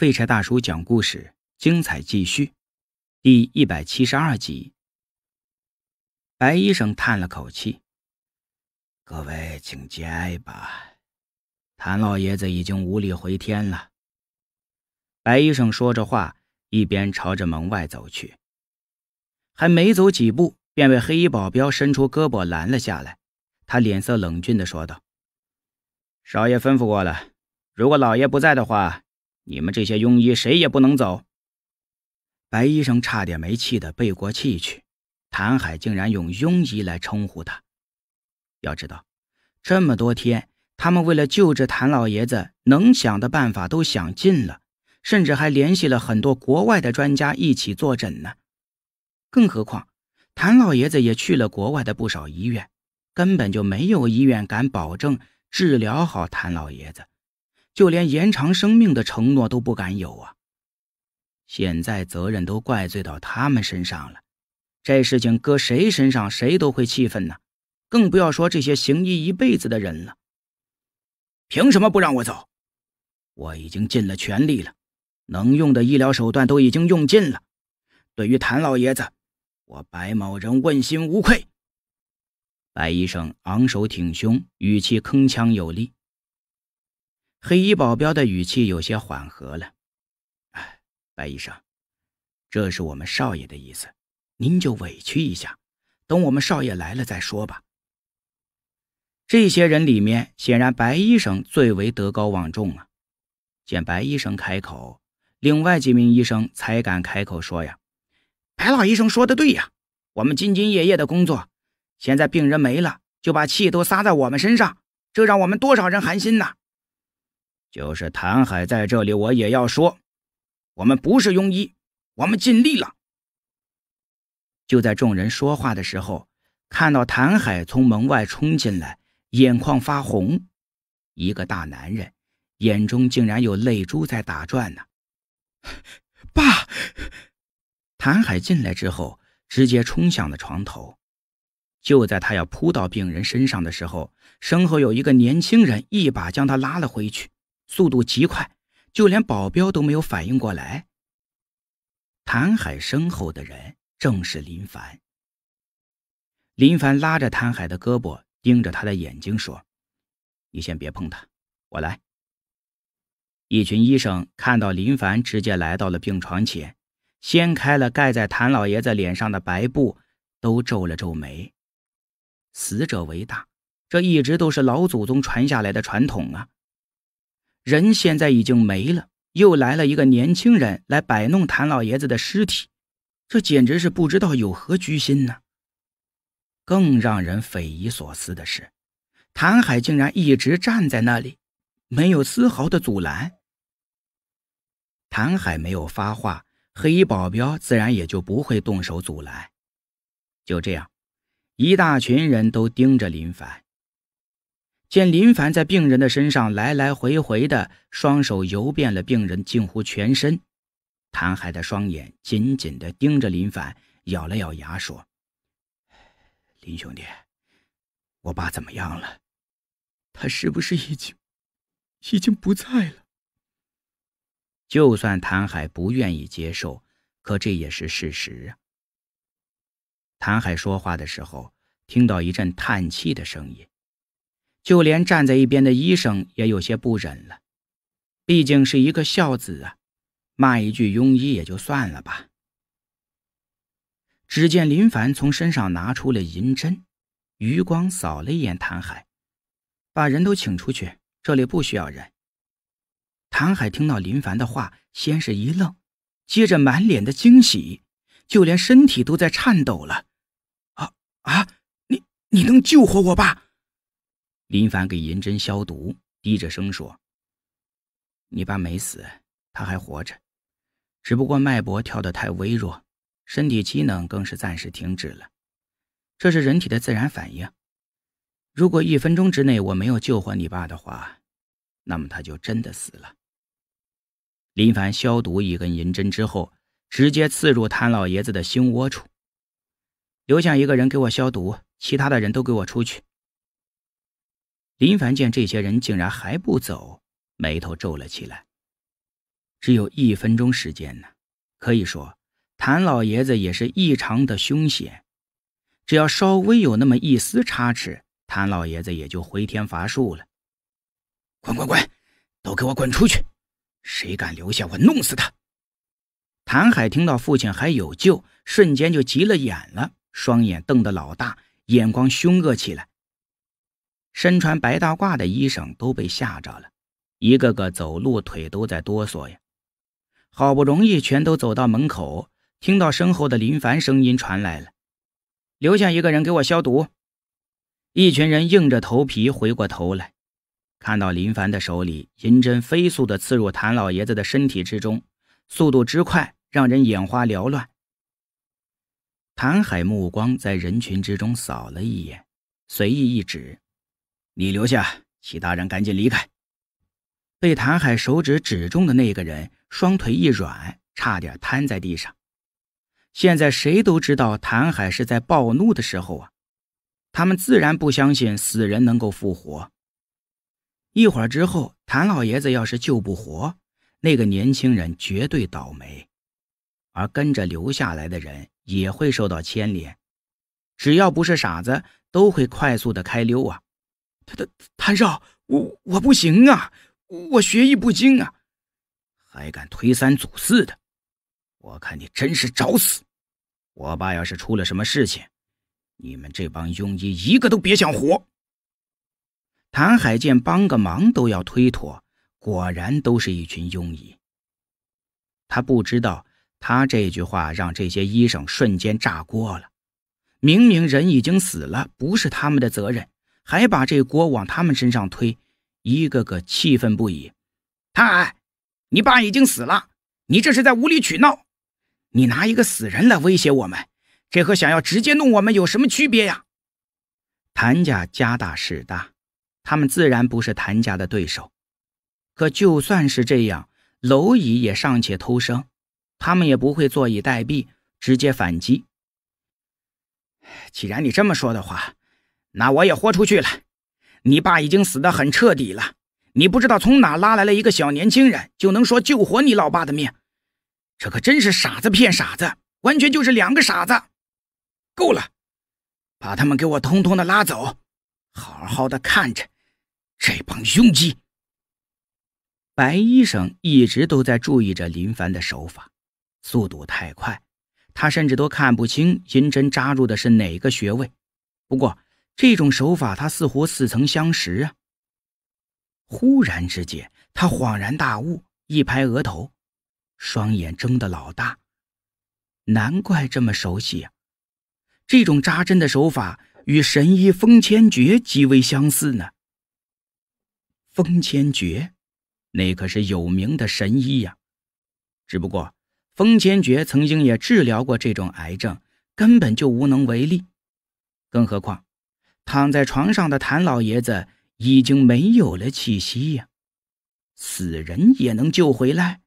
废柴大叔讲故事，精彩继续，第一百七十二集。白医生叹了口气：“各位请节哀吧，谭老爷子已经无力回天了。”白医生说着话，一边朝着门外走去。还没走几步，便被黑衣保镖伸出胳膊拦了下来。他脸色冷峻地说道：“少爷吩咐过了，如果老爷不在的话。”你们这些庸医，谁也不能走！白医生差点没气得背过气去。谭海竟然用庸医来称呼他。要知道，这么多天，他们为了救治谭老爷子，能想的办法都想尽了，甚至还联系了很多国外的专家一起坐诊呢。更何况，谭老爷子也去了国外的不少医院，根本就没有医院敢保证治疗好谭老爷子。就连延长生命的承诺都不敢有啊！现在责任都怪罪到他们身上了，这事情搁谁身上谁都会气愤呢，更不要说这些行医一辈子的人了。凭什么不让我走？我已经尽了全力了，能用的医疗手段都已经用尽了。对于谭老爷子，我白某人问心无愧。白医生昂首挺胸，语气铿锵有力。黑衣保镖的语气有些缓和了，哎，白医生，这是我们少爷的意思，您就委屈一下，等我们少爷来了再说吧。这些人里面，显然白医生最为德高望重啊。见白医生开口，另外几名医生才敢开口说呀：“白老医生说的对呀，我们兢兢业业的工作，现在病人没了，就把气都撒在我们身上，这让我们多少人寒心呐！”就是谭海在这里，我也要说，我们不是庸医，我们尽力了。就在众人说话的时候，看到谭海从门外冲进来，眼眶发红，一个大男人眼中竟然有泪珠在打转呢。爸，谭海进来之后，直接冲向了床头，就在他要扑到病人身上的时候，身后有一个年轻人一把将他拉了回去。速度极快，就连保镖都没有反应过来。谭海身后的人正是林凡。林凡拉着谭海的胳膊，盯着他的眼睛说：“你先别碰他，我来。”一群医生看到林凡直接来到了病床前，掀开了盖在谭老爷子脸上的白布，都皱了皱眉。死者为大，这一直都是老祖宗传下来的传统啊。人现在已经没了，又来了一个年轻人来摆弄谭老爷子的尸体，这简直是不知道有何居心呢！更让人匪夷所思的是，谭海竟然一直站在那里，没有丝毫的阻拦。谭海没有发话，黑衣保镖自然也就不会动手阻拦。就这样，一大群人都盯着林凡。见林凡在病人的身上来来回回的，双手游遍了病人近乎全身，谭海的双眼紧紧的盯着林凡，咬了咬牙说：“林兄弟，我爸怎么样了？他是不是已经，已经不在了？”就算谭海不愿意接受，可这也是事实啊。谭海说话的时候，听到一阵叹气的声音。就连站在一边的医生也有些不忍了，毕竟是一个孝子啊，骂一句庸医也就算了吧。只见林凡从身上拿出了银针，余光扫了一眼谭海，把人都请出去，这里不需要人。谭海听到林凡的话，先是一愣，接着满脸的惊喜，就连身体都在颤抖了。啊啊，你你能救活我爸？林凡给银针消毒，低着声说：“你爸没死，他还活着，只不过脉搏跳得太微弱，身体机能更是暂时停止了，这是人体的自然反应。如果一分钟之内我没有救活你爸的话，那么他就真的死了。”林凡消毒一根银针之后，直接刺入谭老爷子的心窝处，留下一个人给我消毒，其他的人都给我出去。林凡见这些人竟然还不走，眉头皱了起来。只有一分钟时间呢，可以说，谭老爷子也是异常的凶险。只要稍微有那么一丝差池，谭老爷子也就回天乏术了。滚！滚！滚！都给我滚出去！谁敢留下，我弄死他！谭海听到父亲还有救，瞬间就急了眼了，双眼瞪得老大，眼光凶恶起来。身穿白大褂的医生都被吓着了，一个个走路腿都在哆嗦呀。好不容易全都走到门口，听到身后的林凡声音传来了：“留下一个人给我消毒。”一群人硬着头皮回过头来，看到林凡的手里银针飞速的刺入谭老爷子的身体之中，速度之快让人眼花缭乱。谭海目光在人群之中扫了一眼，随意一指。你留下，其他人赶紧离开。被谭海手指指中的那个人双腿一软，差点瘫在地上。现在谁都知道谭海是在暴怒的时候啊，他们自然不相信死人能够复活。一会儿之后，谭老爷子要是救不活，那个年轻人绝对倒霉，而跟着留下来的人也会受到牵连。只要不是傻子，都会快速的开溜啊。谭少，我我不行啊，我学艺不精啊，还敢推三阻四的，我看你真是找死！我爸要是出了什么事情，你们这帮庸医一个都别想活！谭海剑帮个忙都要推脱，果然都是一群庸医。他不知道，他这句话让这些医生瞬间炸锅了。明明人已经死了，不是他们的责任。还把这锅往他们身上推，一个个气愤不已。谭海，你爸已经死了，你这是在无理取闹。你拿一个死人来威胁我们，这和想要直接弄我们有什么区别呀？谭家家大势大，他们自然不是谭家的对手。可就算是这样，蝼蚁也尚且偷生，他们也不会坐以待毙，直接反击。既然你这么说的话，那我也豁出去了。你爸已经死得很彻底了，你不知道从哪拉来了一个小年轻人，就能说救活你老爸的命？这可真是傻子骗傻子，完全就是两个傻子。够了，把他们给我通通的拉走，好好的看着这帮庸鸡。白医生一直都在注意着林凡的手法，速度太快，他甚至都看不清银针扎入的是哪个穴位。不过。这种手法，他似乎似曾相识啊！忽然之间，他恍然大悟，一拍额头，双眼睁得老大。难怪这么熟悉啊！这种扎针的手法与神医风千绝极为相似呢。风千绝，那可是有名的神医呀！只不过，风千绝曾经也治疗过这种癌症，根本就无能为力。更何况……躺在床上的谭老爷子已经没有了气息呀，死人也能救回来？